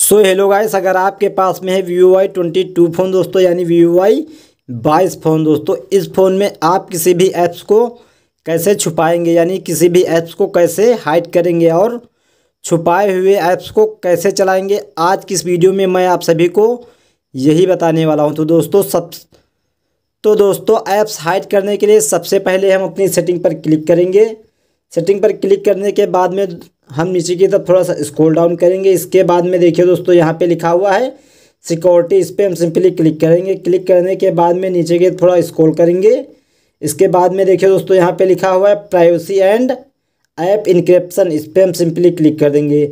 so hello guys अगर आपके पास में है V Y twenty two phone दोस्तों यानी वी वाई बाईस फ़ोन दोस्तों इस फ़ोन में आप किसी भी ऐप्स को कैसे छुपाएंगे यानी किसी भी ऐप्स को कैसे हाइड करेंगे और छुपाए हुए ऐप्स को कैसे चलाएंगे आज की इस वीडियो में मैं आप सभी को यही बताने वाला हूं तो दोस्तों सब तो दोस्तों ऐप्स हाइड करने के लिए सबसे पहले हम अपनी सेटिंग पर क्लिक करेंगे सेटिंग पर क्लिक करने के बाद में हम नीचे की तरफ थोड़ा सा स्क्रॉल डाउन करेंगे इसके बाद में देखिए दोस्तों यहाँ पे लिखा हुआ है सिक्योरिटी इस पर हम सिंपली क्लिक करेंगे क्लिक करने के बाद में नीचे के थोड़ा स्क्रॉल करेंगे इसके बाद में देखिए दोस्तों यहाँ पे लिखा हुआ है प्राइवेसी एंड ऐप इनक्रिप्सन इस पर हम सिंपली क्लिक कर देंगे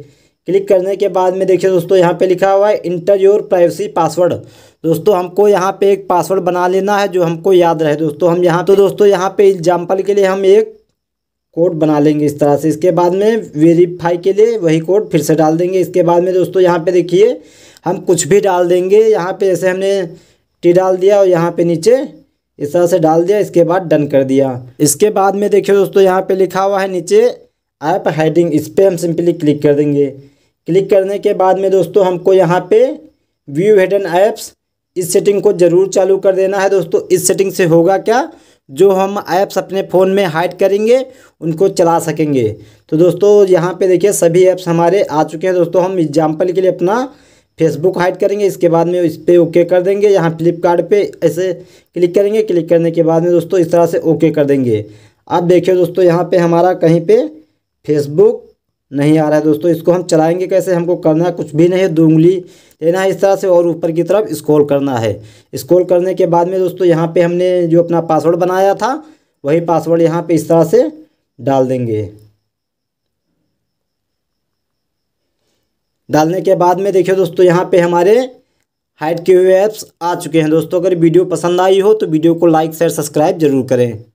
क्लिक करने के बाद में देखिए दोस्तों यहाँ पे लिखा हुआ है इंटर योर प्राइवेसी पासवर्ड दोस्तों हमको यहाँ पे एक पासवर्ड बना लेना है जो हमको याद रहे दोस्तों हम यहाँ तो दोस्तों यहाँ पे एग्जाम्पल के लिए हम एक कोड बना लेंगे इस तरह से इसके बाद में वेरीफाई के लिए वही कोड फिर से डाल देंगे इसके बाद में दोस्तों यहाँ पे देखिए हम कुछ भी डाल देंगे यहाँ पे जैसे हमने टी डाल दिया और यहाँ पे नीचे इस तरह से डाल दिया इसके बाद डन कर दिया इसके बाद में देखिए दोस्तों यहाँ पे लिखा हुआ है नीचे ऐप हेडिंग इस पर हम सिंपली क्लिक कर देंगे क्लिक करने के बाद में दोस्तों हमको यहाँ पे व्यू हेडन ऐप्स इस सेटिंग को ज़रूर चालू कर देना है दोस्तों इस सेटिंग से होगा क्या जो हम ऐप्स अपने फ़ोन में हाइड करेंगे उनको चला सकेंगे तो दोस्तों यहाँ पे देखिए सभी ऐप्स हमारे आ चुके हैं दोस्तों हम एग्जाम्पल के लिए अपना फेसबुक हाइड करेंगे इसके बाद में इस पर ओके कर देंगे यहाँ फ्लिपकार्ट ऐसे क्लिक करेंगे क्लिक करने के बाद में दोस्तों इस तरह से ओके कर देंगे अब देखिए दोस्तों यहाँ पर हमारा कहीं पर फेसबुक नहीं आ रहा है दोस्तों इसको हम चलाएंगे कैसे हमको करना कुछ भी नहीं है दो लेना है इस तरह से और ऊपर की तरफ स्क्रॉल करना है स्क्रॉल करने के बाद में दोस्तों यहाँ पे हमने जो अपना पासवर्ड बनाया था वही पासवर्ड यहाँ पे इस तरह से डाल देंगे डालने के बाद में देखिए दोस्तों यहाँ पे हमारे हाइट के ऐप्स आ चुके हैं दोस्तों अगर वीडियो पसंद आई हो तो वीडियो को लाइक शेयर सब्सक्राइब जरूर करें